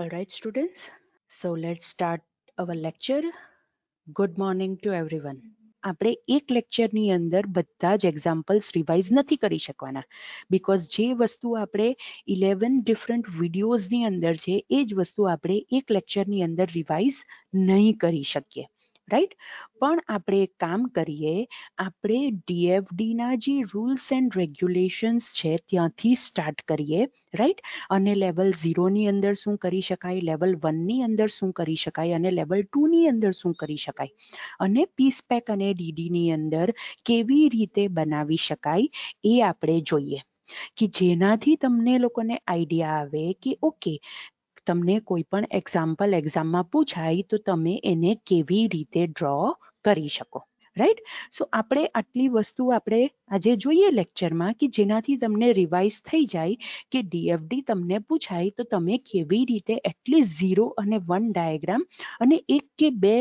All right, students. So let's start our lecture. Good morning to everyone આપણે એક લેક્ચરની અંદર બધા જ એક્ઝામ્પલ્સ રિવાઇઝ નથી કરી શકવાના બિકોઝ જે વસ્તુ આપણે ઇલેવન ડિફરન્ટ વિડીયોઝની અંદર છે એ જ વસ્તુ આપણે એક લેક્ચરની અંદર રિવાઇઝ નહીં કરી શકીએ રાઈટ પણ આપણે એક કામ કરીએ આપણે ડીએફડીના જે રૂલ્સ એન્ડ રેગ્યુલેશન્સ છે ત્યાંથી સ્ટાર્ટ કરીએ રાઈટ અને લેવલ ઝીરોની અંદર શું કરી શકાય લેવલ વનની અંદર શું કરી શકાય અને લેવલ ટુની અંદર શું કરી શકાય અને પીસ પેક અને ડીડીની અંદર કેવી રીતે બનાવી શકાય એ આપણે જોઈએ કે જેનાથી તમને લોકોને આઈડિયા આવે કે ઓકે તમને કોઈ પણ એક્ઝામ્પલ એક્ઝામમાં પૂછાય તો તમે એને કેવી રીતે ડ્રો કરી શકો રાઈટ સો આપણે આટલી વસ્તુ આપણે આજે જોઈએ લેક્ચરમાં કે જેનાથી તમને રિવાઇઝ થઈ જાય કે ડીએફડી તમને પૂછાય તો તમે કેવી રીતે એટલીસ્ટ ઝીરો અને વન ડાયાગ્રામ અને એક કે બે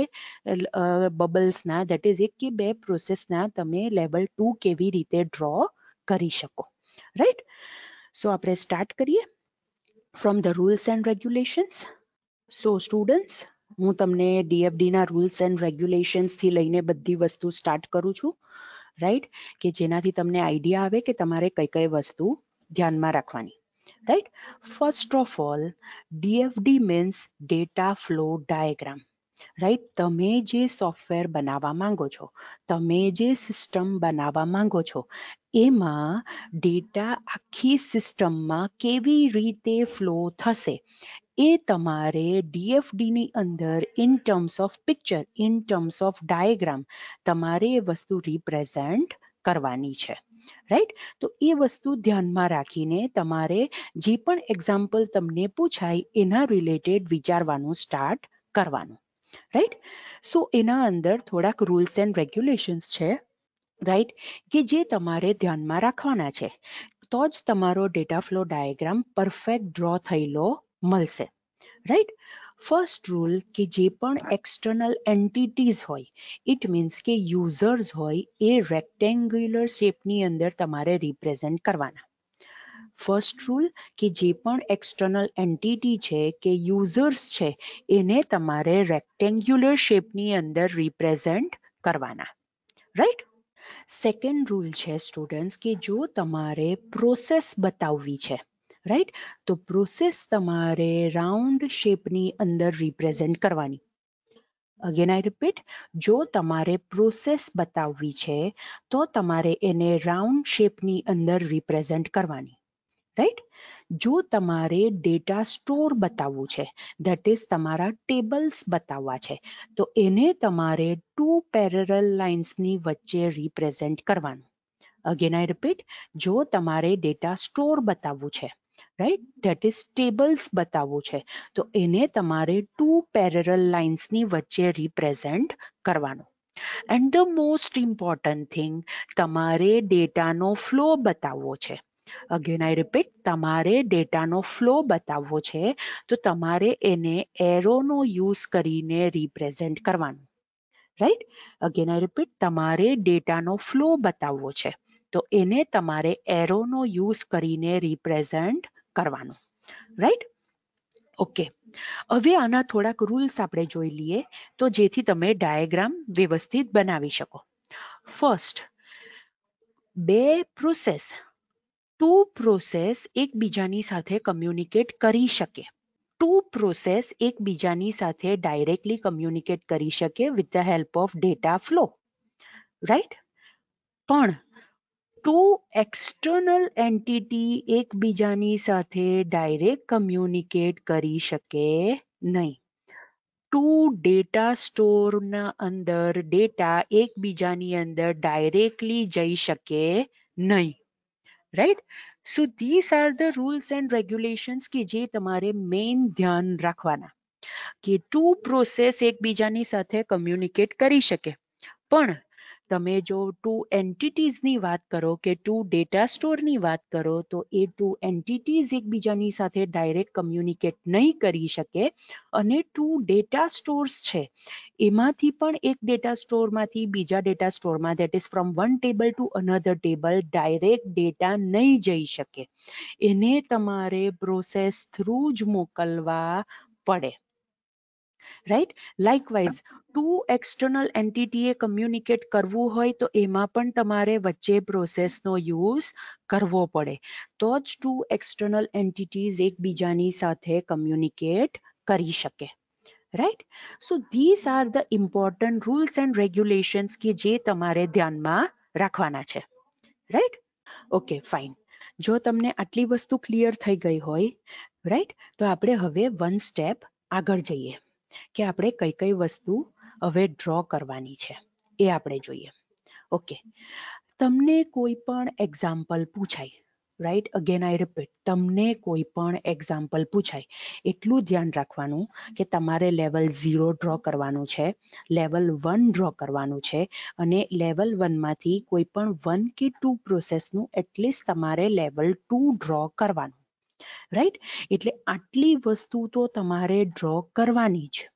બબલ્સના દેટ ઇઝ એક કે બે પ્રોસેસના તમે લેવલ ટુ કેવી રીતે ડ્રો કરી શકો રાઈટ સો આપણે સ્ટાર્ટ કરીએ from the rules and regulations so students હું તમને ડીએફડીના રૂલ્સ એન્ડ રેગ્યુલેશન્સથી લઈને બધી વસ્તુ સ્ટાર્ટ કરું છું રાઈટ કે જેનાથી તમને આઈડિયા આવે કે તમારે કઈ કઈ વસ્તુ ધ્યાનમાં રાખવાની right first of all DFD means data flow diagram right તમે જે સોફ્ટવેર બનાવવા માંગો છો તમે જે સિસ્ટમ બનાવવા માંગો છો એમાં ડેટા આખી સિસ્ટમમાં કેવી રીતે ફ્લો થશે એ તમારે ડીએફડીની અંદર in terms of picture in terms of diagram તમારે એ વસ્તુ રિપ્રેઝેન્ટ કરવાની છે રાઈટ તો એ વસ્તુ ધ્યાનમાં રાખીને તમારે જે પણ એક્ઝામ્પલ તમને પૂછાય એના રિલેટેડ વિચારવાનું સ્ટાર્ટ કરવાનું રાઈટ સો એના અંદર થોડાક રૂલ્સ એન્ડ રેગ્યુલેશન્સ છે રાઈટ કે જે તમારે ધ્યાનમાં રાખવાના છે તો જ તમારો data flow diagram perfect draw થયેલો મળશે રાઈટ ફર્સ્ટ રૂલ કે જે પણ એક્સટર્નલ એન્ટિટીઝ હોય ઇટ મીન્સ કે યુઝર્સ હોય એ રેક્ટેન્ગ્યુલર શેપની અંદર તમારે રિપ્રેઝેન્ટ કરવાના ફર્સ્ટ રૂલ કે જે પણ એક્સટર્નલ એન્ટિટી છે કે યુઝર્સ છે એને તમારે રેક્ટેન્ગ્યુલર શેપની અંદર રિપ્રેઝેન્ટ કરવાના રાઈટ સેકન્ડ રૂલ છે સ્ટુડન્ટ્સ કે જો તમારે પ્રોસેસ બતાવવી છે રાઈટ તો પ્રોસેસ તમારે રાઉન્ડ શેપની અંદર રિપ્રેઝેન્ટ કરવાની અગેન આઈ રિપીટ જો તમારે પ્રોસેસ બતાવવી છે તો તમારે એને રાઉન્ડ શેપની અંદર રિપ્રેઝેન્ટ કરવાની રાઈટ જો તમારે ડેટા સ્ટોર બતાવવું છે ધેટ ઇઝ તમારા ટેબલ્સ બતાવવા છે તો એને તમારે ટુ પેરેલલ લાઇન્સની વચ્ચે રિપ્રેઝેન્ટ કરવાનું અગેન આઈ રિપીટ જો તમારે ડેટા સ્ટોર બતાવવું છે રાઈટ ધેટ ઇઝ ટેબલ્સ બતાવવું છે તો એને તમારે ટુ પેરેલલ લાઇન્સની વચ્ચે રિપ્રેઝેન્ટ કરવાનું and the most important thing તમારે ડેટાનો ફ્લો બતાવવો છે અગેન આઈ રિપીટ તમારે ડેટાનો ફ્લો બતાવવો છે તો તમારે એને એરોનો યુઝ કરીને રિપ્રેઝેન્ટ કરવાનો રાઈટ અગેન આઈ રિપીટ તમારે ડેટાનો ફ્લો બતાવવો છે તો એને તમારે એરોનો યુઝ કરીને રિપ્રેઝેન્ટ કરવાનો રાઈટ ઓકે હવે આના થોડાક રૂલ્સ આપણે જોઈ લઈએ તો જેથી તમે ડાયાગ્રામ વ્યવસ્થિત બનાવી શકો ફર્સ્ટ બે પ્રોસેસ ટુ પ્રોસેસ એકબીજાની સાથે કમ્યુનિકેટ કરી શકે ટુ પ્રોસેસ એકબીજાની સાથે ડાયરેક્ટલી કમ્યુનિકેટ કરી શકે with the help of data flow right પણ ટુ એક્સટર્નલ એન્ટિટી એકબીજાની સાથે ડાયરેક્ટ કમ્યુનિકેટ કરી શકે નહીં ટુ ડેટા સ્ટોરના અંદર ડેટા એકબીજાની અંદર ડાયરેક્ટલી જઈ શકે નહીં right so this are the rules and regulations કે જે તમારે મેઇન ધ્યાન રાખવાના કે ટુ પ્રોસેસ એકબીજાની સાથે કમ્યુનિકેટ કરી શકે પણ તમે જો ટુ એન્ટિટીઝની વાત કરો કે ટુ ડેટા સ્ટોરની વાત કરો તો એ ટુ એન્ટિટીઝ એકબીજાની સાથે ડાયરેક્ટ કમ્યુનિકેટ નહીં કરી શકે અને ટુ ડેટા સ્ટોર્સ છે એમાંથી પણ એક ડેટા સ્ટોરમાંથી બીજા ડેટા સ્ટોરમાં that is from one table to another table direct data નહીં જઈ શકે એને તમારે પ્રોસેસ થ્રુ જ મોકલવા પડે રાઈટ લાઇકવાઇઝ ટુ એક્સટર્નલ એન્ટિટીએ કમ્યુનિકેટ કરવું હોય તો એમાં પણ તમારે વચ્ચે પ્રોસેસનો યુઝ કરવો પડે તો જ ટુ એક્સટર્નલ એન્ટિટીઝ એકબીજાની સાથે કમ્યુનિકેટ કરી શકે right so this are the important rules and regulations કે જે તમારે ધ્યાનમાં રાખવાના છે રાઈટ ઓકે ફાઇન જો તમને આટલી વસ્તુ ક્લિયર થઈ ગઈ હોય રાઈટ તો આપણે હવે વન સ્ટેપ આગળ જઈએ કે આપણે કઈ કઈ વસ્તુ હવે ડ્રો કરવાની છે એ આપણે જોઈએ ઓકે તમને કોઈ પણ એક્ઝામ્પલ પૂછાય રાઈટ અગેન આઈ રિપીટ તમને કોઈ પણ એક્ઝામ્પલ પૂછાય એટલું ધ્યાન રાખવાનું કે તમારે લેવલ ઝીરો ડ્રો કરવાનું છે લેવલ વન ડ્રો કરવાનું છે અને લેવલ વનમાંથી કોઈ પણ વન કે ટુ પ્રોસેસનું એટલીસ્ટ તમારે લેવલ ટુ ડ્રો કરવાનું રાઈટ એટલે આટલી વસ્તુ તો તમારે ડ્રો કરવાની છે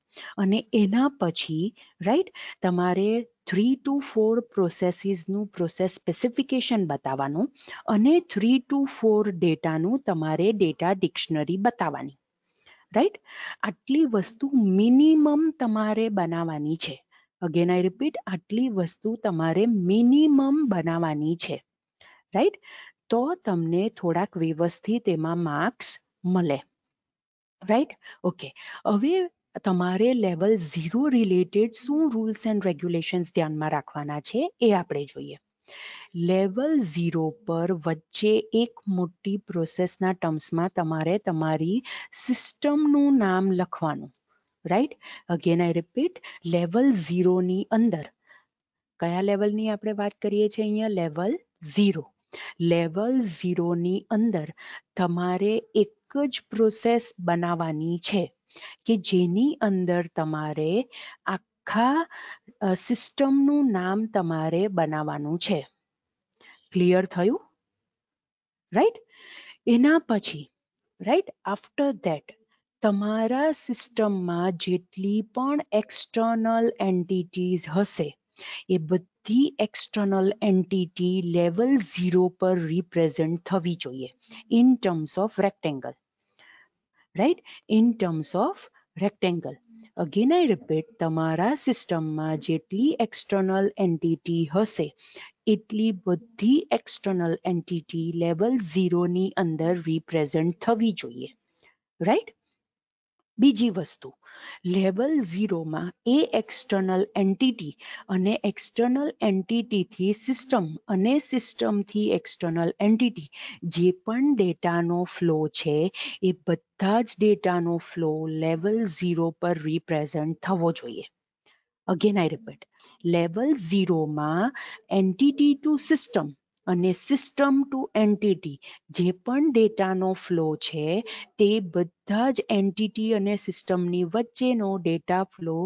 અને એના પછી રાઈટ તમારે થ્રી ટુ ફોર પ્રોસેસીસનું પ્રોસેસ સ્પેસિફિકેશન બતાવવાનું અને થ્રી ટુ ફોર ડેટાનું તમારે ડેટા ડિક્શનરી બતાવવાની રાઈટ આટલી વસ્તુ મિનિમમ તમારે બનાવવાની છે અગેન આઈ રિપીટ આટલી વસ્તુ તમારે મિનિમમ બનાવવાની છે રાઈટ તો તમને થોડાક વ્યવસ્થિત એમાં માર્ક્સ મળે રાઈટ ઓકે હવે તમારે લેવલ ઝીરો રિલેટેડ શું રૂલ્સ એન્ડ રેગ્યુલેશન્સ ધ્યાનમાં રાખવાના છે એ આપણે જોઈએ લેવલ ઝીરો પર વચ્ચે એક મોટી પ્રોસેસના ટર્મ્સમાં તમારે તમારી સિસ્ટમનું નામ લખવાનું right again I repeat level ઝીરોની અંદર કયા લેવલની આપણે વાત કરીએ છીએ અહીંયા લેવલ ઝીરો લેવલ ઝીરોની અંદર તમારે એક જ પ્રોસેસ બનાવવાની છે કે જેની અંદર તમારે આખા સિસ્ટમનું નામ તમારે બનાવવાનું છે ક્લિયર થયું રાઈટ એના પછી રાઈટ આફ્ટર ધેટ તમારા સિસ્ટમમાં જેટલી પણ એક્સટર્નલ એન્ટિટીઝ હશે એ બધી બધી એક્સટર્નલ એન્ટિટી લેવલ ઝીરો પર રિપ્રેઝેન્ટ થવી જોઈએ in terms of rectangle right in terms of rectangle again I repeat તમારા સિસ્ટમમાં જેટલી એક્સટર્નલ એન્ટિટી હશે એટલી બધી એક્સટર્નલ એન્ટિટી લેવલ ઝીરોની અંદર રિપ્રેઝેન્ટ થવી જોઈએ રાઈટ બીજી વસ્તુ લેવલ ઝીરોમાં એ એક્સટર્નલ એન્ટિટી અને એક્સટર્નલ એન્ટિટીથી સિસ્ટમ અને સિસ્ટમથી એક્સટર્નલ એન્ટિટી જે પણ ડેટાનો ફ્લો છે એ બધા જ ડેટાનો ફ્લો લેવલ ઝીરો પર રિપ્રેઝન્ટ થવો જોઈએ અગેન આઈ રિપીટ લેવલ ઝીરોમાં એન્ટિટી ટુ સિસ્ટમ અને સિસ્ટમ ટુ એન્ટિટી જે પણ ડેટાનો ફ્લો છે તે બધા જ એન્ટિટી અને સિસ્ટમની વચ્ચેનો ડેટા ફ્લો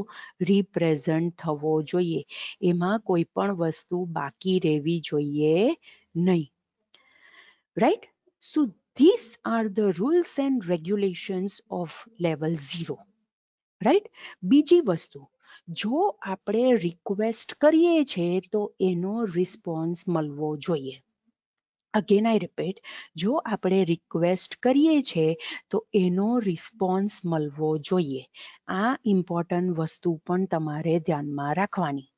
રિપ્રેઝન્ટ થવો જોઈએ એમાં કોઈ પણ વસ્તુ બાકી રહેવી જોઈએ નહીં right so this are the rules and regulations of level zero right બીજી વસ્તુ જો આપણે રિક્વેસ્ટ કરીએ છીએ તો એનો રિસ્પોન્સ મળવો જોઈએ અગેન આઈ રિપીટ જો આપણે રિક્વેસ્ટ કરીએ છીએ તો એનો રિસ્પોન્સ મળવો જોઈએ આ ઇમ્પોર્ટન્ટ વસ્તુ પણ તમારે ધ્યાનમાં રાખવાની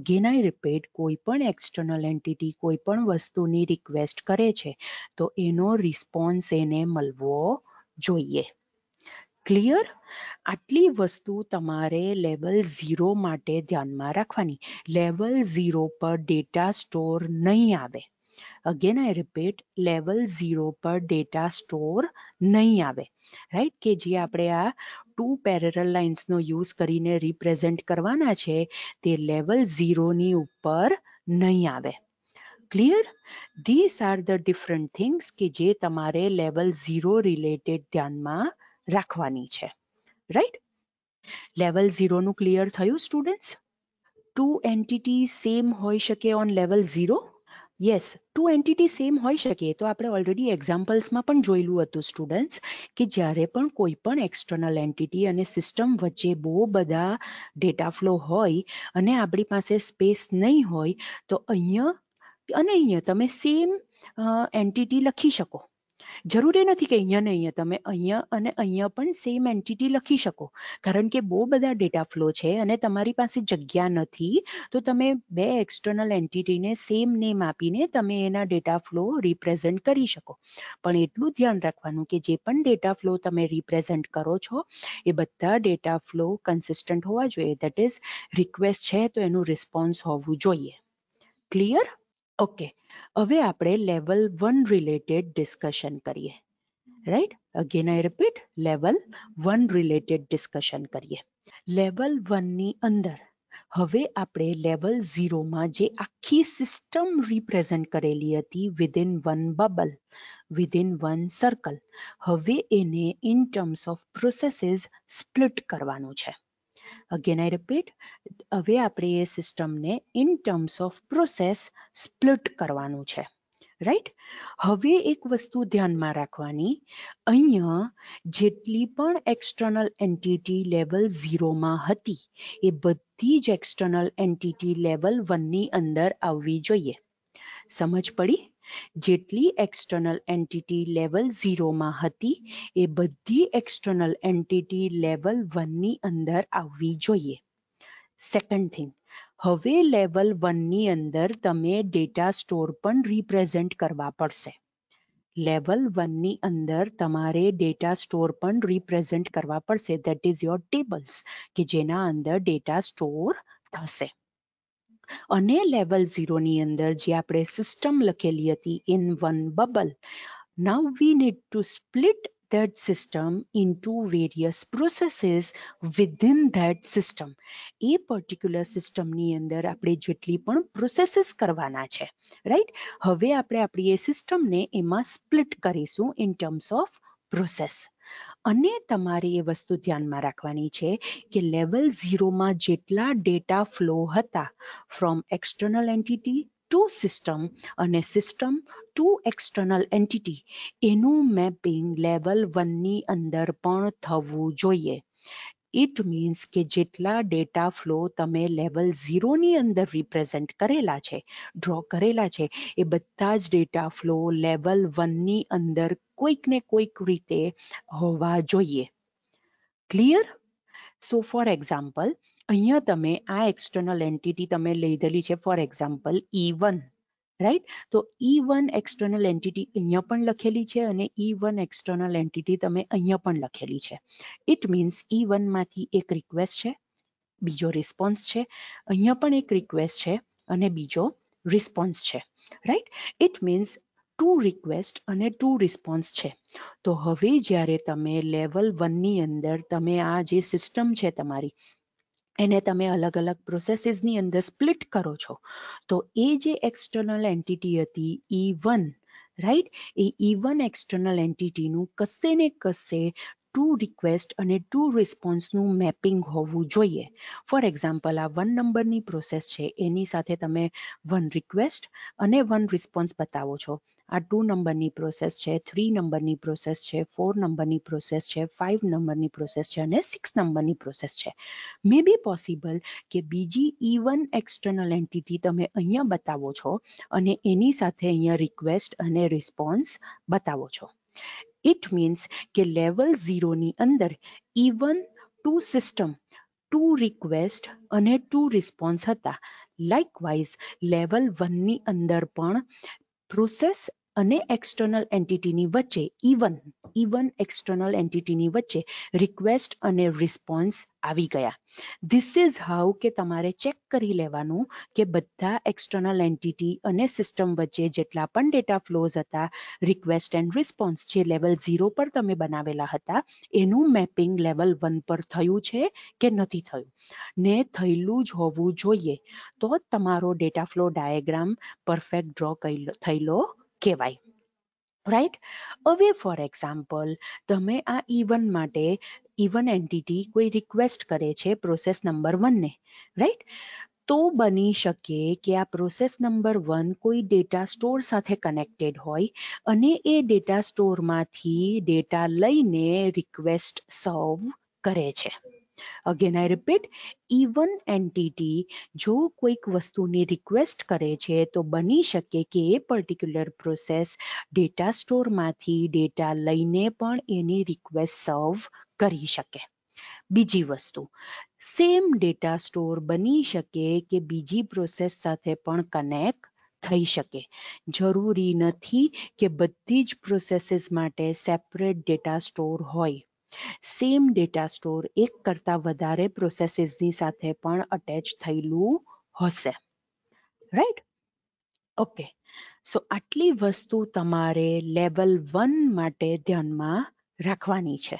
અગેન આઈ રિપીટ કોઈ પણ એક્સટર્નલ એન્ટિટી કોઈ પણ વસ્તુની રિક્વેસ્ટ કરે છે તો એનો રિસ્પોન્સ એને મળવો જોઈએ ક્લિયર આટલી વસ્તુ તમારે લેવલ ઝીરો માટે ધ્યાનમાં રાખવાની લેવલ ઝીરો પર ડેટા સ્ટોર નહીં આવે again I repeat level zero પર ડેટા સ્ટોર નહીં આવે રાઈટ કે જે આપણે આ ટુ પેરેરલ લાઇન્સનો યુઝ કરીને રિપ્રેઝેન્ટ કરવાના છે તે લેવલ ઝીરોની ઉપર નહીં આવે clear this are the different things કે જે તમારે લેવલ ઝીરો રિલેટેડ ધ્યાનમાં રાખવાની છે રાઈટ લેવલ ઝીરોનું ક્લિયર થયું સ્ટુડન્ટ્સ ટુ એન્ટિટી સેમ હોઈ શકે on level zero yes two entity same હોઈ શકે તો આપણે ઓલરેડી એક્ઝામ્પલ્સમાં પણ જોયેલું હતું સ્ટુડન્ટ્સ કે જ્યારે પણ કોઈ પણ એક્સટર્નલ એન્ટિટી અને સિસ્ટમ વચ્ચે બહુ બધા ડેટા ફ્લો હોય અને આપણી પાસે સ્પેસ નહીં હોય તો અહીંયા અને અહીંયા તમે સેમ એન્ટિટી લખી શકો જરૂરી નથી કે અહીંયા ને અહીંયા તમે અહીંયા અને અહીંયા પણ સેમ એન્ટિટી લખી શકો કારણ કે બહુ બધા ડેટા ફ્લો છે અને તમારી પાસે જગ્યા નથી તો તમે બે એક્સટર્નલ એન્ટિટીને સેમ નેમ આપીને તમે એના ડેટા ફ્લો રિપ્રેઝેન્ટ કરી શકો પણ એટલું ધ્યાન રાખવાનું કે જે પણ ડેટા ફ્લો તમે રિપ્રેઝેન્ટ કરો છો એ બધા ડેટા ફ્લો કન્સિસ્ટન્ટ હોવા જોઈએ દેટ ઇઝ રિક્વેસ્ટ છે તો એનું રિસ્પોન્સ હોવું જોઈએ ક્લિયર ઓકે હવે આપણે લેવલ વન રિલેટેડ ડિસ્કશન કરીએ right again I repeat level one related discussion કરીએ લેવલ વનની અંદર હવે આપણે લેવલ ઝીરોમાં જે આખી સિસ્ટમ રિપ્રેઝન્ટ કરેલી હતી within one bubble within one circle હવે એને in terms of processes split કરવાનું છે Again, I repeat, હવે આપણે એ સિસ્ટમને in terms of process split કરવાનું છે રાઈટ હવે એક વસ્તુ ધ્યાનમાં રાખવાની અહીંયા જેટલી પણ એક્સટર્નલ એન્ટિટી લેવલ ઝીરોમાં હતી એ બધી જ એક્સટર્નલ એન્ટિટી લેવલ વનની અંદર આવવી જોઈએ સમજ પડી જેટલી એક્સટર્નલ એન્ટિટી લેવલ ઝીરોમાં હતી એ બધી એક્સટર્નલ એન્ટિટી લેવલ વનની અંદર આવવી જોઈએ સેકન્ડ થિંગ હવે લેવલ વનની અંદર તમે ડેટા સ્ટોર પણ રિપ્રેઝેન્ટ કરવા પડશે લેવલ વનની અંદર તમારે ડેટા સ્ટોર પણ રિપ્રેઝેન્ટ કરવા પડશે દેટ ઇઝ યોર ટેબલ્સ કે જેના અંદર ડેટા સ્ટોર થશે અને લેવલ ઝીરોની અંદર જે આપણે સિસ્ટમ લખેલી હતી in one bubble now we need to split that system into various processes within that system એ પર્ટિક્યુલર સિસ્ટમની અંદર આપણે જેટલી પણ પ્રોસેસીસ કરવાના છે રાઈટ હવે આપણે આપણી એ સિસ્ટમને એમાં સ્પ્લિટ કરીશું ઇન ટર્મ્સ ઓફ પ્રોસેસ અને તમારે એ વસ્તુ ધ્યાનમાં રાખવાની છે કે લેવલ ઝીરોમાં જેટલા ડેટા ફ્લો હતા from external entity to system અને સિસ્ટમ ટુ એક્સટર્નલ એન્ટિટી એનું મેપિંગ લેવલ વનની અંદર પણ થવું જોઈએ ઇટ મીન્સ કે જેટલા ડેટા ફ્લો તમે લેવલ ઝીરોની અંદર રિપ્રેઝેન્ટ કરેલા છે ડ્રો કરેલા છે એ બધા જ ડેટા ફ્લો લેવલ વનની અંદર કોઈક ને કોઈક રીતે હોવા જોઈએ ક્લિયર સો ફોર એક્ઝામ્પલ અહીંયા તમે આ એક્સટર્નલ એન્ટિટી તમે લીધેલી છે for example E one right તો ઈ વન એક્સટર્નલ એન્ટિટી અહીંયા પણ લખેલી છે અને ઈ વન એક્સટર્નલ એન્ટિટી તમે અહીંયા પણ લખેલી છે ઇટ મીન્સ ઈ વનમાંથી એક રિક્વેસ્ટ છે બીજો રિસ્પોન્સ છે અહીંયા પણ એક રિક્વેસ્ટ છે અને બીજો રિસ્પોન્સ છે right it means two request અને ટુ રિસ્પોન્સ છે તો હવે જ્યારે તમે લેવલ વનની અંદર તમે આ જે સિસ્ટમ છે તમારી એને તમે અલગ અલગ પ્રોસેસીસની અંદર સ્પ્લિટ કરો છો તો એ જે એક્સટર્નલ એન્ટિટી હતી ઈ વન રાઈટ એ ઈ વન એક્સટર્નલ એન્ટિટીનું કશે ને કશે ટુ રિક્વેસ્ટ અને ટુ રિસ્પોન્સનું મેપિંગ હોવું જોઈએ ફોર એક્ઝામ્પલ આ વન નંબરની પ્રોસેસ છે એની સાથે તમે વન રિક્વેસ્ટ અને વન રિસ્પોન્સ બતાવો છો આ ટુ નંબરની પ્રોસેસ છે થ્રી નંબરની પ્રોસેસ છે ફોર નંબરની પ્રોસેસ છે ફાઇવ નંબરની પ્રોસેસ છે અને સિક્સ નંબરની પ્રોસેસ છે મે બી પોસિબલ કે બીજી ઇવન એક્સટર્નલ એન્ટિટી તમે અહીંયા બતાવો છો અને એની સાથે અહીંયા રિક્વેસ્ટ અને રિસ્પોન્સ બતાવો છો ઇટ મીન્સ કે લેવલ ઝીરોની અંદર E one to system two request અને ટુ રિસ્પોન્સ હતા લાઇકવાઇઝ લેવલ વનની અંદર પણ પ્રોસેસ અને એક્સટર્નલ એન્ટિટીની વચ્ચે ઇવન ઇવન એક્સટર્નલ એન્ટિટીની વચ્ચે રિક્વેસ્ટ અને રિસ્પોન્સ આવી ગયા ધીસ ઇઝ હાઉ કે તમારે ચેક કરી લેવાનું કે બધા એક્સટર્નલ એન્ટિટી અને સિસ્ટમ વચ્ચે જેટલા પણ ડેટા ફ્લોઝ હતા રિક્વેસ્ટ એન્ડ રિસ્પોન્સ જે લેવલ ઝીરો પર તમે બનાવેલા હતા એનું મેપિંગ લેવલ વન પર થયું છે કે નથી થયું ને થયેલું જ હોવું જોઈએ તો તમારો data flow diagram perfect draw થયેલો કહેવાય. રાઈટ હવે ફોર એક્ઝામ્પલ તમે આ ઇવન e માટે ઇવન e એન્ટિટી કોઈ રિક્વેસ્ટ કરે છે પ્રોસેસ નંબર વનને રાઈટ તો બની શકે કે આ પ્રોસેસ નંબર વન કોઈ ડેટા સ્ટોર સાથે કનેક્ટેડ હોય અને એ ડેટા સ્ટોરમાંથી ડેટા લઈને રિક્વેસ્ટ સર્વ કરે છે again I repeat E one entity જો કોઈક વસ્તુની રિક્વેસ્ટ કરે છે તો બની શકે કે એ પર્ટિક્યુલર પ્રોસેસ ડેટા સ્ટોરમાંથી ડેટા લઈને પણ એની રિક્વેસ્ટ સર્વ કરી શકે બીજી વસ્તુ સેમ ડેટા સ્ટોર બની શકે કે બીજી પ્રોસેસ સાથે પણ કનેક્ટ થઈ શકે જરૂરી નથી કે બધી જ પ્રોસેસીસ માટે સેપરેટ ડેટા સ્ટોર હોય સેમ ડેટા સ્ટોર એક કરતા વધારે પ્રોસેસીસની સાથે પણ અટેચ થયેલું હશે રાઈટ ઓકે સો આટલી વસ્તુ તમારે લેવલ વન માટે ધ્યાનમાં રાખવાની છે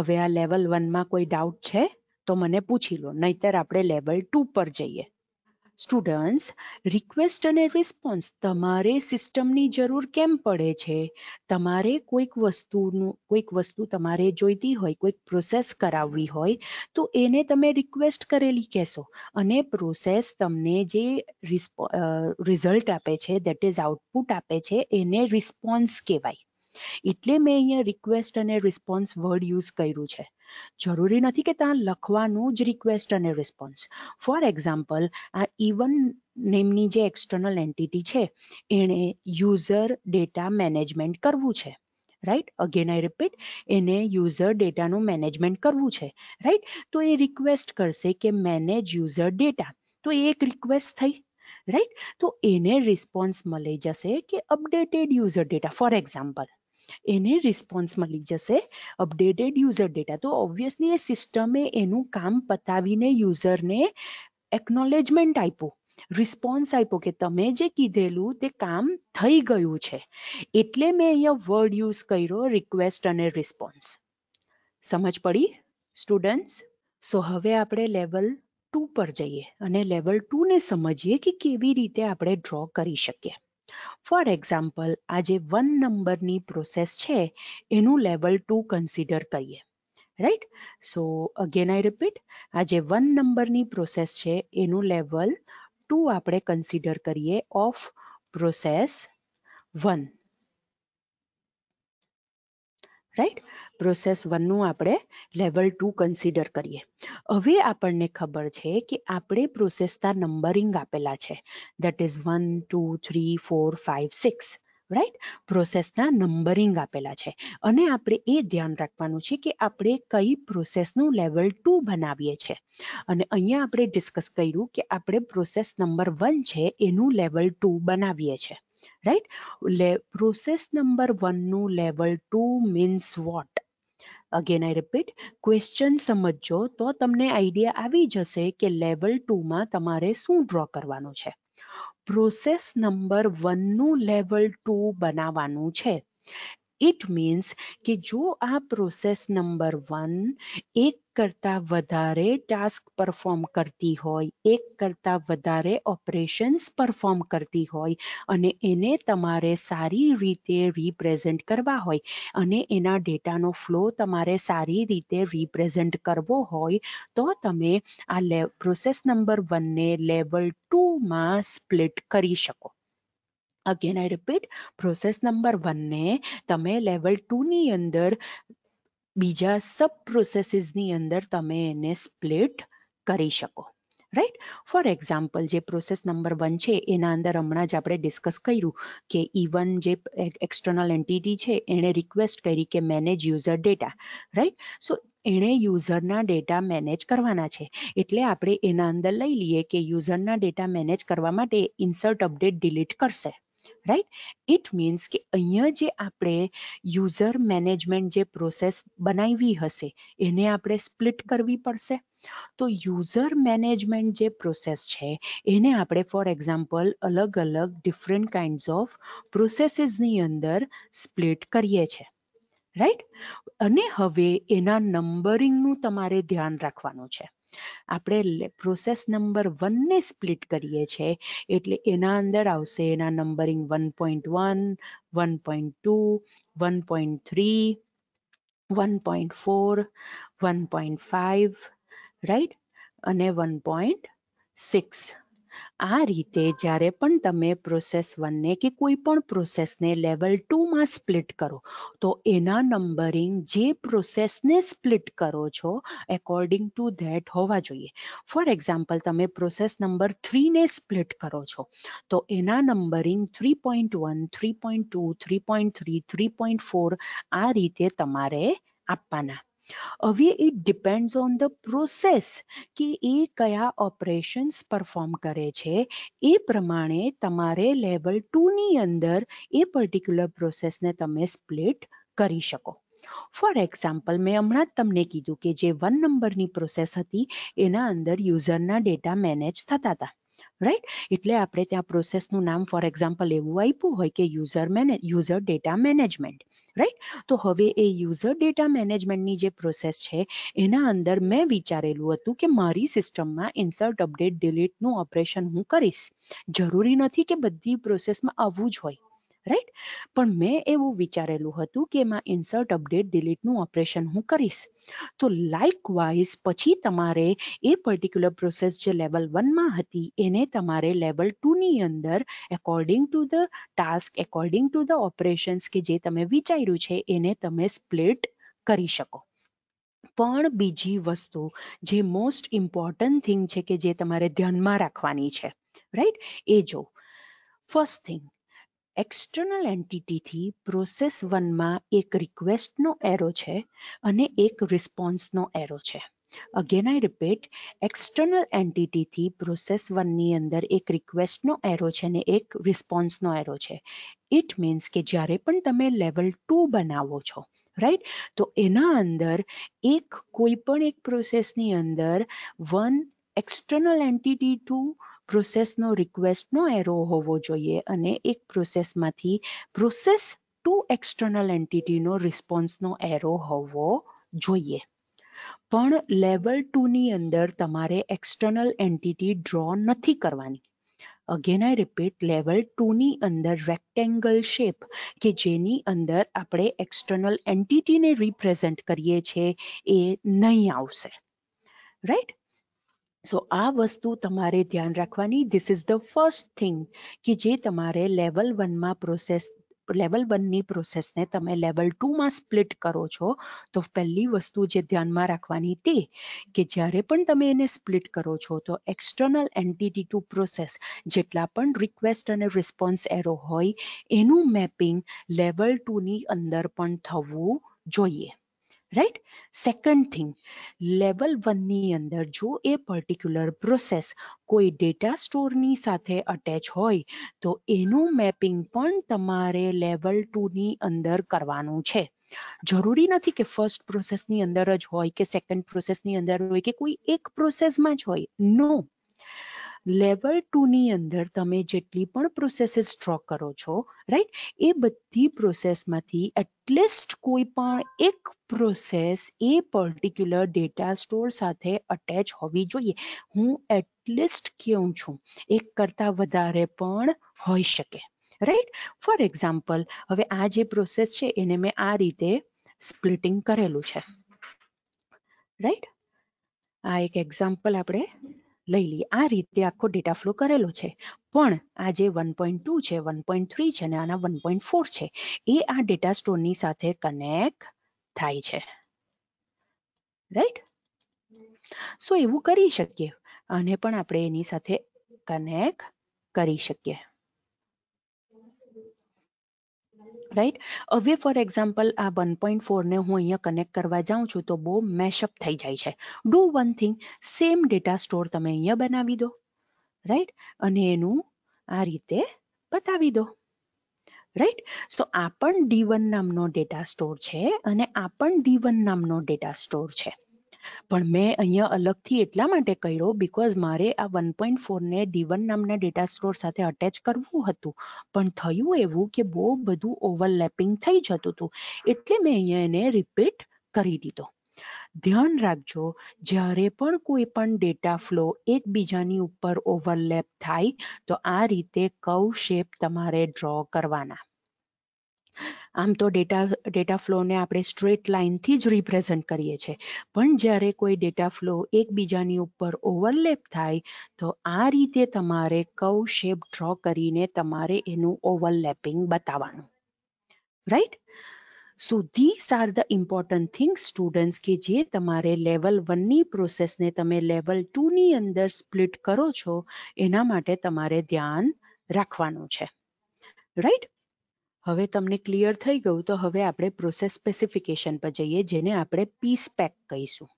હવે આ લેવલ વનમાં કોઈ ડાઉટ છે તો મને પૂછી લો નહીતર આપણે લેવલ ટુ પર જઈએ સ્ટુડન્ટ્સ રિક્વેસ્ટ અને રિસ્પોન્સ તમારે સિસ્ટમની જરૂર કેમ પડે છે તમારે કોઈક વસ્તુનું કોઈક વસ્તુ તમારે જોઈતી હોય કોઈક પ્રોસેસ કરાવવી હોય તો એને તમે રિક્વેસ્ટ કરેલી કહેશો અને પ્રોસેસ તમને જે રિસ્પો રિઝલ્ટ આપે છે દેટ ઇઝ આઉટપુટ આપે છે એને રિસ્પોન્સ કહેવાય એટલે મેં અહીંયા રિક્વેસ્ટ અને રિસ્પોન્સ વર્ડ યુઝ કર્યું છે જરૂરી નથી કે ત્યાં લખવાનું જ રિક્વેસ્ટ અને રિસ્પોન્સ ફોર એક્ઝામ્પલ આ ઇવન નેમની જે એક્સટર્નલ એન્ટિટી છે એણે યુઝર ડેટા મેનેજમેન્ટ કરવું છે રાઈટ અગેન આઈ રિપીટ એને યુઝર ડેટાનું મેનેજમેન્ટ કરવું છે રાઈટ તો એ રિક્વેસ્ટ કરશે કે મેનેજ યુઝર ડેટા તો એ એક રિક્વેસ્ટ થઈ રાઈટ તો એને રિસ્પોન્સ મળી જશે કે updated user data for example એને રિસ્પોન્સ મળી જશે અપડેટેડ યુઝર ડેટા તો ઓબ્વિયસલી એ સિસ્ટમે એનું કામ પતાવીને યુઝરને એકનોલેજમેન્ટ આપ્યું રિસ્પોન્સ આપ્યો કે તમે જે કીધેલું તે કામ થઈ ગયું છે એટલે મેં અહીંયા વર્ડ યુઝ કર્યો રિક્વેસ્ટ અને રિસ્પોન્સ સમજ પડી સ્ટુડન્ટ્સ સો હવે આપણે લેવલ ટુ પર જઈએ અને લેવલ ટુને સમજીએ કે કેવી રીતે આપણે ડ્રો કરી શકીએ ફોર એક્ઝામ્પલ આજે વન નંબરની પ્રોસેસ છે એનું લેવલ ટુ કન્સિડર કરીએ right so again I repeat આજે વન નંબરની પ્રોસેસ છે એનું લેવલ ટુ આપણે કન્સિડર કરીએ of process one right process વનનું આપણે લેવલ ટુ કન્સિડર કરીએ હવે આપણને ખબર છે કે આપણે પ્રોસેસના નંબરિંગ આપેલા છે that is one two three four five six right પ્રોસેસના નંબરિંગ આપેલા છે અને આપણે એ ધ્યાન રાખવાનું છે કે આપણે કઈ પ્રોસેસનું લેવલ ટુ બનાવીએ છીએ અને અહીંયા આપણે ડિસ્કસ કર્યું કે આપણે પ્રોસેસ નંબર વન છે એનું લેવલ ટુ બનાવીએ છીએ right process number one નું level two means what again I repeat question સમજો તો તમને આઈડિયા આવી જશે કે લેવલ ટુમાં તમારે શું ડ્રો કરવાનું છે પ્રોસેસ નંબર વનનું લેવલ ટુ બનાવવાનું છે ઇટ મીન્સ કે જો આ પ્રોસેસ નંબર વન એક કરતા વધારે ટાસ્ક પરફોર્મ કરતી હોય એક કરતાં વધારે ઓપરેશન્સ પરફોર્મ કરતી હોય અને એને તમારે સારી રીતે રિપ્રેઝેન્ટ કરવા હોય અને એના ડેટાનો ફ્લો તમારે સારી રીતે રિપ્રેઝેન્ટ કરવો હોય તો તમે આ પ્રોસેસ નંબર વનને લેવલ ટુમાં સ્પ્લિટ કરી શકો again I repeat process number વનને તમે લેવલ ટુની અંદર બીજા સબ પ્રોસેસીસની અંદર તમે એને સ્પ્લિટ કરી શકો રાઈટ ફોર એક્ઝામ્પલ જે પ્રોસેસ નંબર વન છે એના અંદર હમણાં જ આપણે ડિસ્કસ કર્યું કે ઇવન e જે એક્સટર્નલ એન્ટિટી છે એણે રિક્વેસ્ટ કરી કે manage user data right so એણે યુઝરના ડેટા મેનેજ કરવાના છે એટલે આપણે એના અંદર લઈ લઈએ કે યુઝરના ડેટા મેનેજ કરવા માટે ઇન્સર્ટ અપડેટ ડિલીટ કરશે રાઈટ ઇટ મીન્સ કે અહીંયા જે આપણે યુઝર મેનેજમેન્ટ જે પ્રોસેસ બનાવી હશે એને આપણે સ્પ્લિટ કરવી પડશે તો યુઝર મેનેજમેન્ટ જે પ્રોસેસ છે એને આપણે ફોર એક્ઝામ્પલ અલગ અલગ ડિફરન્ટ કાઇન્ડ ઓફ પ્રોસેસીસની અંદર સ્પ્લિટ કરીએ છીએ રાઈટ અને હવે એના નંબરિંગનું તમારે ધ્યાન રાખવાનું છે આપણે પ્રોસેસ નંબર વનને સ્પ્લિટ કરીએ છીએ એટલે એના અંદર આવશે એના numbering one point one one point two one point three one point four one point five right અને વન પોઈન્ટ સિક્સ આ રીતે જ્યારે પણ તમે પ્રોસેસ વનને કે કોઈ પણ પ્રોસેસને લેવલ ટુમાં સ્પ્લિટ કરો તો એના નંબરિંગ જે પ્રોસેસને સ્પ્લિટ કરો છો એકોર્ડિંગ ટુ ધેટ હોવા જોઈએ ફોર એક્ઝામ્પલ તમે પ્રોસેસ નંબર થ્રીને સ્પ્લિટ કરો છો તો એના numbering three point one three point two three point three three point four આ રીતે તમારે આપવાના હવે it depends on the process કે એ કયા ઓપરેશન્સ પરફોર્મ કરે છે એ પ્રમાણે તમારે લેવલ ટુની અંદર એ પર્ટિક્યુલર પ્રોસેસને તમે સ્પ્લિટ કરી શકો ફોર એક્ઝામ્પલ મેં હમણાં જ તમને કીધું કે જે વન નંબરની પ્રોસેસ હતી એના અંદર યુઝરના ડેટા મેનેજ થતા હતા રાઈટ એટલે આપણે ત્યાં પ્રોસેસનું નામ ફોર એક્ઝામ્પલ એવું આપ્યું હોય કે user manage user data management right તો હવે એ યુઝર ડેટા મેનેજમેન્ટની જે પ્રોસેસ છે એના અંદર મેં વિચારેલું હતું કે મારી સિસ્ટમમાં ઇન્સર્ટ અપડેટ ડિલીટનું ઓપરેશન હું કરીશ જરૂરી નથી કે બધી પ્રોસેસમાં આવવું જ હોય રાઈટ પણ મેં એવું વિચારેલું હતું કે એમાં ઇન્સર્ટ અપડેટ ડિલીટનું ઓપરેશન હું કરીશ તો લાઇકવાઇઝ પછી તમારે એ પર્ટિક્યુલર પ્રોસેસ જે લેવલ વનમાં હતી એને તમારે લેવલ ટુની અંદર according to the task according to the operations કે જે તમે વિચાર્યું છે એને તમે સ્પ્લિટ કરી શકો પણ બીજી વસ્તુ જે મોસ્ટ ઇમ્પોર્ટન્ટ થિંગ છે કે જે તમારે ધ્યાનમાં રાખવાની છે રાઈટ એ જો ફર્સ્ટ થિંગ એક્સટર્નલ એન્ટિટીથી પ્રોસેસ વનમાં એક રિક્વેસ્ટનો એરો છે અને એક રિસ્પોન્સનો એરો છે અગેન આઈ રિપીટ એક્સટર્નલ એન્ટિટીથી પ્રોસેસ વનની અંદર એક રિક્વેસ્ટનો એરો છે અને એક રિસ્પોન્સનો એરો છે ઇટ મીન્સ કે જ્યારે પણ તમે લેવલ ટુ બનાવો છો રાઈટ તો એના અંદર એક કોઈ પણ એક પ્રોસેસની અંદર વન એક્સટર્નલ એન્ટિટી ટુ પ્રોસેસનો રિક્વેસ્ટનો એરો હોવો જોઈએ અને એક પ્રોસેસમાંથી પ્રોસેસ ટુ એક્સટર્નલ એન્ટિટીનો રિસ્પોન્સનો એરો હોવો જોઈએ પણ લેવલ ટુની અંદર તમારે એક્સટર્નલ એન્ટિટી ડ્રો નથી કરવાની અગેન આઈ રિપીટ લેવલ ટુની અંદર રેક્ટેંગલ શેપ કે જેની અંદર આપણે એક્સટર્નલ એન્ટિટીને રિપ્રેઝેન્ટ કરીએ છીએ એ નહીં આવશે રાઈટ સો આ વસ્તુ તમારે ધ્યાન રાખવાની this is the first thing કે જે તમારે લેવલ વનમાં પ્રોસેસ લેવલ વનની પ્રોસેસને તમે લેવલ ટુમાં સ્પ્લિટ કરો છો તો પહેલી વસ્તુ જે ધ્યાનમાં રાખવાની તે કે જ્યારે પણ તમે એને સ્પ્લિટ કરો છો તો એક્સટર્નલ એન્ટિટી ટુ પ્રોસેસ જેટલા પણ રિક્વેસ્ટ અને રિસ્પોન્સ એરો હોય એનું મેપિંગ લેવલ ટુની અંદર પણ થવું જોઈએ રાઈટ સેકન્ડ થિંગ લેવલ વનની અંદર જો એ પર્ટિક્યુલર પ્રોસેસ કોઈ ડેટા સ્ટોરની સાથે અટેચ હોય તો એનું મેપિંગ પણ તમારે લેવલ ટુની અંદર કરવાનું છે જરૂરી નથી કે ફર્સ્ટ પ્રોસેસની અંદર જ હોય કે સેકન્ડ પ્રોસેસની અંદર હોય કે કોઈ એક પ્રોસેસમાં જ હોય નો લેવલ ટુની અંદર તમે જેટલી પણ પ્રોસેસીસ ડ્રો કરો છો રાઈટ એ બધી પ્રોસેસમાંથી એટલીસ્ટ કોઈ પણ એક પ્રોસેસ એ પર્ટિક્યુલર ડેટા સ્ટોર સાથે અટેચ હોવી જોઈએ હું એટલીસ્ટ કહું છું એક કરતાં વધારે પણ હોઈ શકે રાઈટ ફોર એક્ઝામ્પલ હવે આ જે પ્રોસેસ છે એને મેં આ રીતે સ્પ્લિટિંગ કરેલું છે રાઈટ આ એક એક્ઝામ્પલ આપણે લઈ લઈએ આ રીતે આખો ડેટા ફ્લો કરેલો છે પણ આ જે વન પોઈન્ટ છે વન પોઈન્ટ થ્રી છે અને આના વન પોઈન્ટ ફોર છે એ આ ડેટા સ્ટોરની સાથે કનેક્ટ થાય છે રાઈટ સો એવું કરી શકીએ અને પણ આપણે એની સાથે કનેક્ટ કરી શકીએ રાઈટ હવે ફોર એક્ઝામ્પલ આ વન પોઈન્ટ ફોરને હું અહીંયા કનેક્ટ કરવા જાઉં છું તો બહુ મેશઅપ થઈ જાય છે do one thing same data store તમે અહીંયા બનાવી દો રાઈટ અને એનું આ રીતે બતાવી દો રાઈટ સો આ પણ ડી વન નામનો ડેટા સ્ટોર છે અને આ પણ ડી વન નામનો ડેટા સ્ટોર છે પણ મેં અહીંયા અલગથી એટલા માટે કર્યો બીકોઝ મારે આ વન પોઈન્ટ ફોરને ડી વન નામના ડેટા સ્ટોર સાથે અટેચ કરવું હતું પણ થયું એવું કે બહુ બધું ઓવરલેપિંગ થઈ જતું હતું એટલે મેં અહીંયા એને રિપીટ કરી દીધો ધ્યાન રાખજો જ્યારે પણ કોઈ પણ ડેટા ફ્લો એકબીજાની ઉપર ઓવરલેપ થાય તો આ રીતે કવ શેપ તમારે ડ્રો કરવાના આમ તો ડેટા ડેટા ફ્લોને આપણે સ્ટ્રેટ લાઇનથી જ રિપ્રેઝન્ટ કરીએ છીએ પણ જ્યારે કોઈ ડેટા ફ્લો એકબીજાની ઉપર ઓવરલેપ થાય તો આ રીતે તમારે કવ શેપ ડ્રો કરીને તમારે એનું ઓવરલેપિંગ બતાવવાનું right so this are the important things students કે જે તમારે લેવલ વનની પ્રોસેસને તમે લેવલ ટુની અંદર સ્પ્લિટ કરો છો એના માટે તમારે ધ્યાન રાખવાનું છે રાઈટ હવે તમને ક્લિયર થઈ ગયું તો હવે આપણે પ્રોસેસ સ્પેસિફિકેશન પર જઈએ જેને આપણે પીસ પેક કહીશું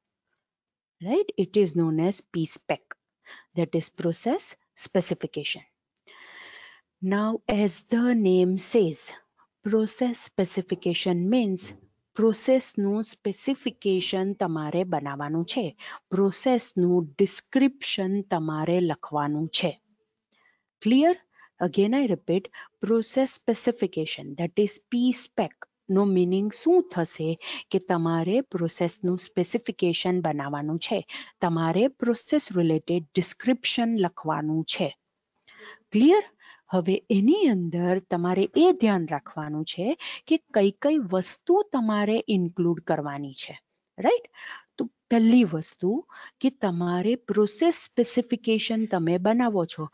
right it is known as P spec that is process specification. Now, as the name says, process specification means પ્રોસેસનું સ્પેસિફિકેશન તમારે બનાવવાનું છે પ્રોસેસનું ડિસ્ક્રિપ્શન તમારે લખવાનું છે clear again I repeat, process specification that is P spec નો meaning શું થશે કે તમારે પ્રોસેસનું સ્પેસિફિકેશન બનાવવાનું છે તમારે પ્રોસેસ રિલેટેડ ડિસ્ક્રિપ્શન લખવાનું છે ક્લિયર હવે એની અંદર તમારે એ ધ્યાન રાખવાનું છે કે કઈ કઈ વસ્તુ તમારે ઇન્ક્લુડ કરવાની છે રાઈટ પહેલી વસ્તુ કે તમારે પ્રોસેસ સ્પેસિફિકેશન તમે બનાવો છો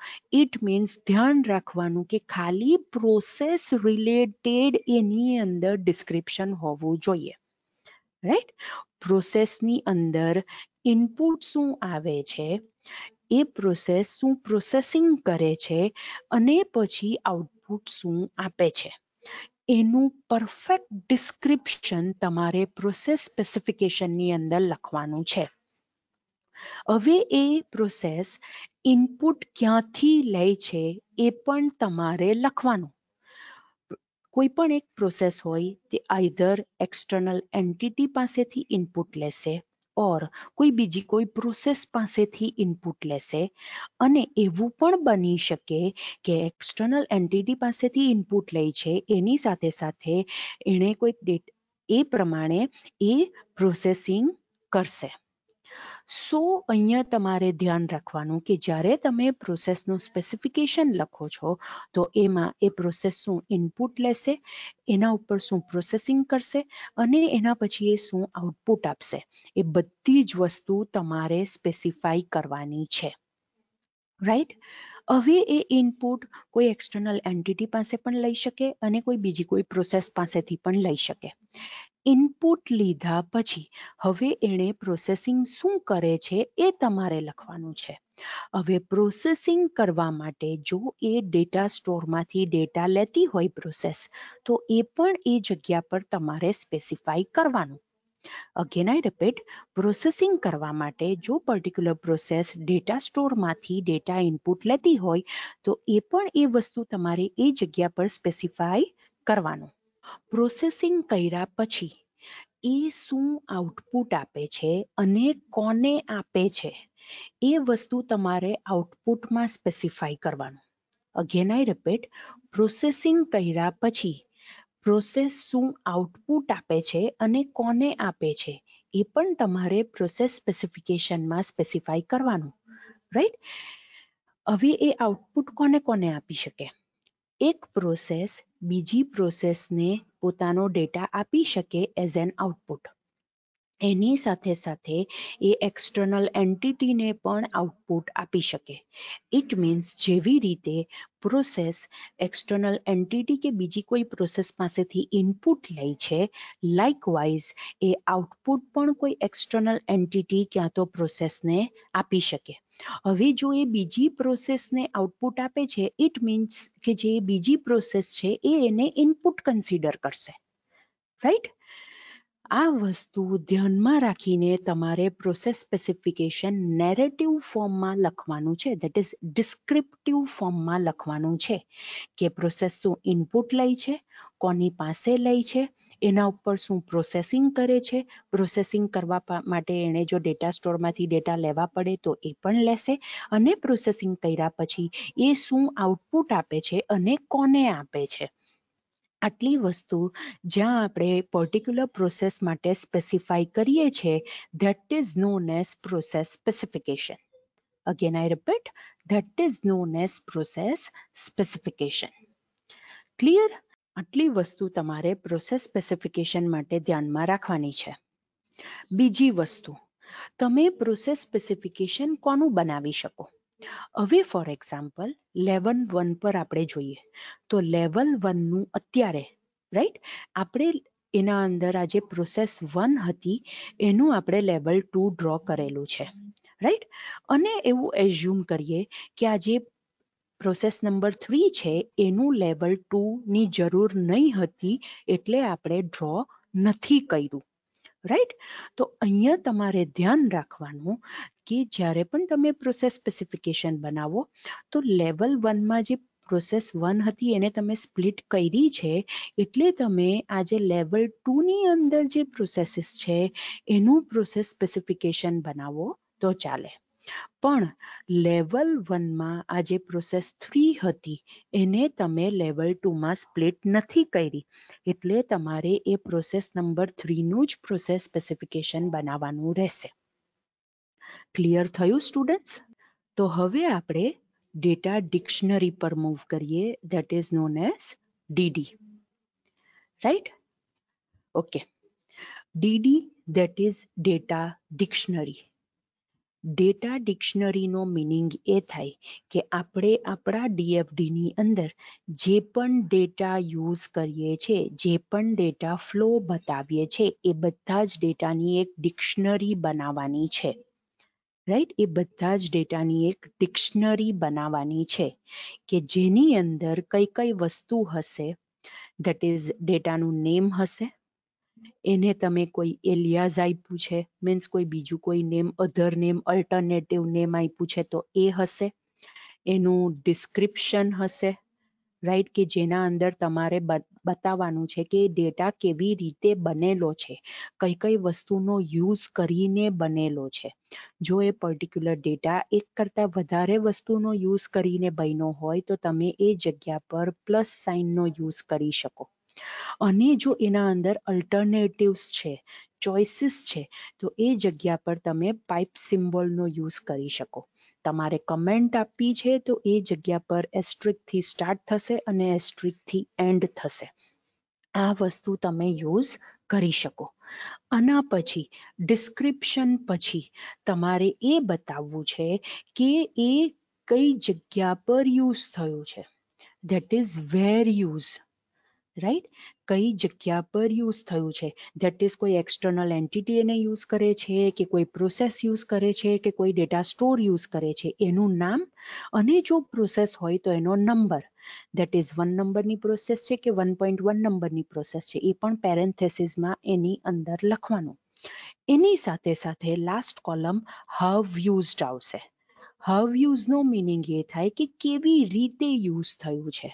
ઇટ મીન્સ ધ્યાન રાખવાનું કે ખાલી પ્રોસેસ રિલેટેડ એની અંદર ડિસ્ક્રિપ્શન હોવું જોઈએ રાઈટ પ્રોસેસની અંદર ઇનપુટ શું આવે છે એ પ્રોસેસ શું પ્રોસેસિંગ કરે છે અને પછી આઉટપુટ શું આપે છે એનું પરફેક્ટ ડિસ્ક્રિપ્શન તમારે પ્રોસેસ સ્પેસિફિકેશનની અંદર લખવાનું છે હવે એ પ્રોસેસ ઇનપુટ ક્યાંથી લે છે એ પણ તમારે લખવાનું કોઈ પણ એક પ્રોસેસ હોય તે આઈધર એક્સટર્નલ એન્ટિટી પાસેથી ઇનપુટ લેશે ઓર કોઈ બીજી કોઈ પ્રોસેસ પાસેથી ઇનપુટ લેશે અને એવું પણ બની શકે કે એક્સટર્નલ એન્ટિટી પાસેથી ઇનપુટ લે છે એની સાથે સાથે એણે કોઈ ડેટ એ પ્રમાણે એ પ્રોસેસિંગ કરશે સો અહીંયા તમારે ધ્યાન રાખવાનું કે જ્યારે તમે પ્રોસેસનું સ્પેસિફિકેશન લખો છો તો એમાં એ પ્રોસેસ શું ઇનપુટ લેશે એના ઉપર શું પ્રોસેસિંગ કરશે અને એના પછી એ શું આઉટપુટ આપશે એ બધી જ વસ્તુ તમારે સ્પેસિફાઈ કરવાની છે રાઈટ હવે એ ઇનપુટ કોઈ એક્સટર્નલ એન્ટિટી પાસે પણ લઈ શકે અને કોઈ બીજી કોઈ પ્રોસેસ પાસેથી પણ લઈ શકે ઇનપુટ લીધા પછી હવે એણે પ્રોસેસિંગ શું કરે છે એ તમારે લખવાનું છે હવે પ્રોસેસિંગ કરવા માટે જો એ ડેટા સ્ટોરમાંથી ડેટા લેતી હોય પ્રોસેસ તો એ પણ એ જગ્યા પર તમારે સ્પેસિફાઈ કરવાનું અગેન આઈ રિપીટ પ્રોસેસિંગ કરવા માટે જો પર્ટિક્યુલર પ્રોસેસ ડેટા સ્ટોરમાંથી ડેટા ઇનપુટ લેતી હોય તો એ પણ એ વસ્તુ તમારે એ જગ્યા પર સ્પેસિફાઈ કરવાનું પ્રોસેસિંગ કર્યા પછી એ શું આઉટપુટ આપે છે અને કોને આપે છે એ વસ્તુ તમારે આઉટપુટમાં સ્પેસિફાઈ કરવાનું અગેન આઈ રિપીટ પ્રોસેસિંગ કર્યા પછી પ્રોસેસ શું આઉટપુટ આપે છે અને કોને આપે છે એ પણ તમારે પ્રોસેસ સ્પેસિફિકેશનમાં સ્પેસિફાઈ કરવાનું રાઈટ હવે એ આઉટપુટ કોને કોને આપી શકે એક પ્રોસેસ બીજી પ્રોસેસને પોતાનો ડેટા આપી શકે એઝ એન આઉટપુટ એની સાથે સાથે એ એક્સટર્નલ એન્ટિટીને પણ આઉટપુટ આપી શકે ઇટ મીન્સ જેવી રીતે પ્રોસેસ એક્સટર્નલ એન્ટિટી કે બીજી કોઈ પ્રોસેસ પાસેથી ઇનપુટ લે છે લાઇકવાઇઝ એ આઉટપુટ પણ કોઈ એક્સટર્નલ એન્ટિટી ક્યાં તો પ્રોસેસને આપી શકે હવે જો એ બીજી પ્રોસેસને આઉટપુટ આપે છે ઇટ મીન્સ કે જે બીજી પ્રોસેસ છે એ એને ઇનપુટ કન્સિડર કરશે રાઈટ આ વસ્તુ ધ્યાનમાં રાખીને તમારે પ્રોસેસ સ્પેસિફિકેશન નેરેટિવ ફોર્મમાં લખવાનું છે ધેટ ઇઝ ડિસ્ક્રિપ્ટિવ ફોર્મમાં લખવાનું છે કે પ્રોસેસ શું ઇનપુટ લે છે કોની પાસે લે છે એના ઉપર શું પ્રોસેસિંગ કરે છે પ્રોસેસિંગ કરવા માટે એણે જો ડેટા સ્ટોરમાંથી ડેટા લેવા પડે તો એ પણ લેશે અને પ્રોસેસિંગ કર્યા પછી એ શું આઉટપુટ આપે છે અને કોને આપે છે આટલી વસ્તુ જ્યાં આપણે પર્ટિક્યુલર પ્રોસેસ માટે સ્પેસિફાઈ કરીએ છીએ that is known as process specification again I repeat that is known as process specification clear આટલી વસ્તુ તમારે પ્રોસેસ સ્પેસિફિકેશન માટે ધ્યાનમાં રાખવાની છે બીજી વસ્તુ તમે પ્રોસેસ સ્પેસિફિકેશન કોનું બનાવી શકો હવે ફોર example level one પર આપણે જોઈએ તો level one અત્યારે right આપણે એના અંદર આ જે process one હતી એનું આપણે level two draw કરેલું છે right અને એવું એઝ્યુમ કરીએ કે આ જે પ્રોસેસ નંબર થ્રી છે એનું લેવલ ટુ ની જરૂર નહીં હતી એટલે આપણે ડ્રો નથી કર્યું રાઈટ તો અહીંયા તમારે ધ્યાન રાખવાનું કે જ્યારે પણ તમે પ્રોસેસ સ્પેસિફિકેશન બનાવો તો લેવલ વનમાં જે પ્રોસેસ વન હતી એને તમે સ્પ્લિટ કરી છે એટલે તમે આજે લેવલ ટુની અંદર જે પ્રોસેસીસ છે એનું પ્રોસેસ સ્પેસિફિકેશન બનાવો તો ચાલે પણ લેવલ વનમાં આ જે પ્રોસેસ થ્રી હતી એને તમે લેવલ ટુમાં સ્પ્લિટ નથી કરી એટલે તમારે એ પ્રોસેસ નંબર થ્રીનું જ પ્રોસેસ સ્પેસિફિકેશન બનાવવાનું રહેશે ક્લિયર થયું સ્ટુડન્ટ્સ તો હવે આપણે ડેટા ડિક્શનરી પર મૂવ કરીએ that is known as DD right okay DD that is data dictionary data ડિક્શનરીનો મિનિંગ એ થાય કે આપણે આપણા ડીએફડીની અંદર જે પણ ડેટા યુઝ કરીએ છીએ જે પણ ડેટા ફ્લો બતાવીએ છીએ એ બધા જ ડેટાની એક ડિક્શનરી બનાવવાની છે રાઈટ એ બધા જ ડેટાની એક ડિક્શનરી બનાવવાની છે કે જેની અંદર કઈ કઈ વસ્તુ હશે ધેટ ઇઝ ડેટાનું નેમ હશે એને તમે કોઈ એલિયાઝ આપ્યું છે મીન્સ કોઈ બીજું કોઈ name other name alternative name આપ્યું છે તો એ હશે એનું ડિસ્ક્રિપ્શન હશે રાઈટ કે જેના અંદર તમારે બતાવવાનું છે કે ડેટા કેવી રીતે બનેલો છે કઈ કઈ વસ્તુનો યુઝ કરીને બનેલો છે જો એ પર્ટિક્યુલર ડેટા એક કરતાં વધારે વસ્તુનો યુઝ કરીને બન્યો હોય તો તમે એ જગ્યા પર પ્લસ સાઇનનો યુઝ કરી શકો અને જો એના અંદર અલ્ટરનેટિવ્સ છે ચોઇસીસ છે તો એ જગ્યા પર તમે પાઇપ સિમ્બોલનો યુઝ કરી શકો તમારે કમેન્ટ આપવી છે તો એ જગ્યા પર એસ્ટ્રિકથી સ્ટાર્ટ થશે અને એસ્ટ્રિકથી એન્ડ થશે આ વસ્તુ તમે યુઝ કરી શકો આના પછી ડિસ્ક્રિપ્શન પછી તમારે એ બતાવવું છે કે એ કઈ જગ્યા પર યુઝ થયું છે that is where use right કઈ જગ્યા પર યુઝ થયું છે ધેટ ઇઝ કોઈ એક્સટર્નલ એન્ટિટી એને યુઝ કરે છે કે કોઈ પ્રોસેસ યુઝ કરે છે કે કોઈ ડેટા સ્ટોર યુઝ કરે છે એનું નામ અને જો પ્રોસેસ હોય તો એનો નંબર ધેટ ઇઝ વન નંબરની પ્રોસેસ છે કે વન પોઈન્ટ વન નંબરની પ્રોસેસ છે એ પણ પેરેન્થેસિસમાં એની અંદર લખવાનું એની સાથે સાથે લાસ્ટ કોલમ હવ યુઝડ આવશે હાવ યુઝનો મિનિંગ એ થાય કે કેવી રીતે યુઝ થયું છે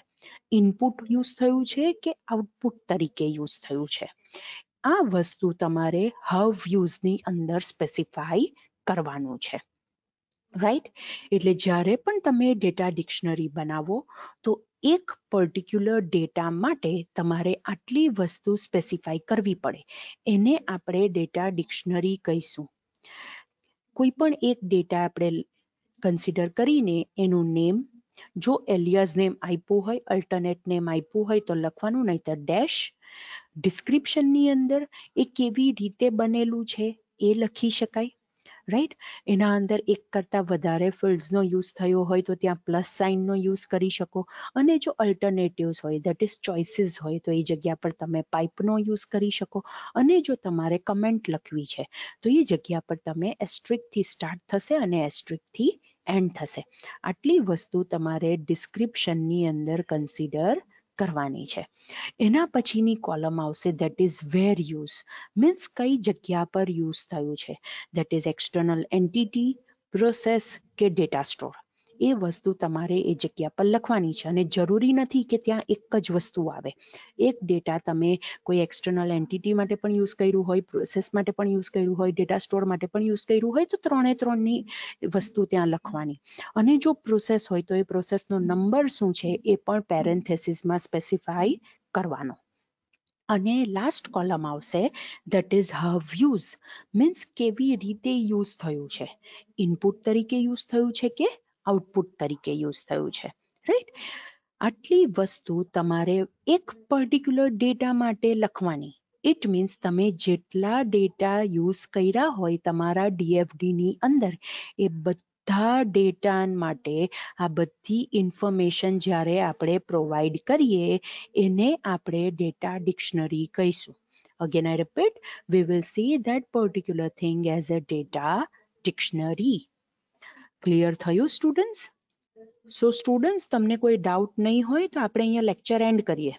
ઇનપુટ યુઝ થયું છે કે આઉટપુટ તરીકે યુઝ થયું છે આ વસ્તુ તમારે હવ યુઝની અંદર સ્પેસિફાઈ કરવાનું છે રાઈટ એટલે જ્યારે પણ તમે ડેટા ડિક્શનરી બનાવો તો એક પર્ટિક્યુલર ડેટા માટે તમારે આટલી વસ્તુ સ્પેસિફાઈ કરવી પડે એને આપણે ડેટા ડિક્શનરી કહીશું કોઈ પણ એક ડેટા આપણે કન્સિડર કરીને એનું નેમ જો એલિયાઝ નેમ આપ્યું હોય અલ્ટરનેટ નેમ આપ્યું હોય તો લખવાનું નહીતર ડેશ ડિસ્ક્રિપ્શનની અંદર એ કેવી રીતે બનેલું છે એ લખી શકાય રાઈટ એના અંદર એક કરતા વધારે ફિલ્ડ્સનો યુઝ થયો હોય તો ત્યાં પ્લસ સાઇનનો યુઝ કરી શકો અને જો અલ્ટરનેટિવ્સ હોય દેટ ઇઝ ચોઇસીસ હોય તો એ જગ્યા પર તમે પાઇપનો યુઝ કરી શકો અને જો તમારે કમેન્ટ લખવી છે તો એ જગ્યા પર તમે એસ્ટ્રિકથી સ્ટાર્ટ થશે અને એસ્ટ્રિકથી એન્ડ થશે આટલી વસ્તુ તમારે ડિસ્ક્રિપ્શનની અંદર કન્સિડર કરવાની છે એના પછીની કોલમ આવશે that is where use means કઈ જગ્યા પર યુઝ થયું છે that is external entity process કે ડેટા સ્ટોર એ વસ્તુ તમારે એ જગ્યા પર લખવાની છે અને જરૂરી નથી કે ત્યાં એક જ વસ્તુ આવે એક ડેટા તમે કોઈ એક્સટર્નલ એન્ટિટી માટે પણ યુઝ કર્યું હોય પ્રોસેસ માટે પણ યુઝ કર્યું હોય ડેટા સ્ટોર માટે પણ યુઝ કર્યું હોય તો ત્રણે ત્રણની વસ્તુ ત્યાં લખવાની અને જો પ્રોસેસ હોય તો એ પ્રોસેસનો નંબર શું છે એ પણ પેરેન્થેસિસમાં સ્પેસિફાઈ કરવાનો અને લાસ્ટ કોલમ આવશે that is how use means કેવી રીતે યુઝ થયું છે ઇનપુટ તરીકે યુઝ થયું છે કે આઉટપુટ તરીકે યુઝ થયું છે રાઈટ આટલી વસ્તુ તમારે એક પર્ટિક્યુલર ડેટા માટે લખવાની ઇટ મીન્સ તમે જેટલા ડેટા યુઝ કર્યા હોય તમારા ડીએફડીની અંદર એ બધા ડેટા માટે આ બધી ઇન્ફોર્મેશન જ્યારે આપણે પ્રોવાઈડ કરીએ એને આપણે ડેટા ડિક્શનરી કહીશું again I repeat we will see that particular thing as a data dictionary clear થયું સ્ટુડન્ટ્સ સો સ્ટુડન્ટ્સ તમને કોઈ ડાઉટ નહીં હોય તો આપણે અહીંયા લેક્ચર એન્ડ કરીએ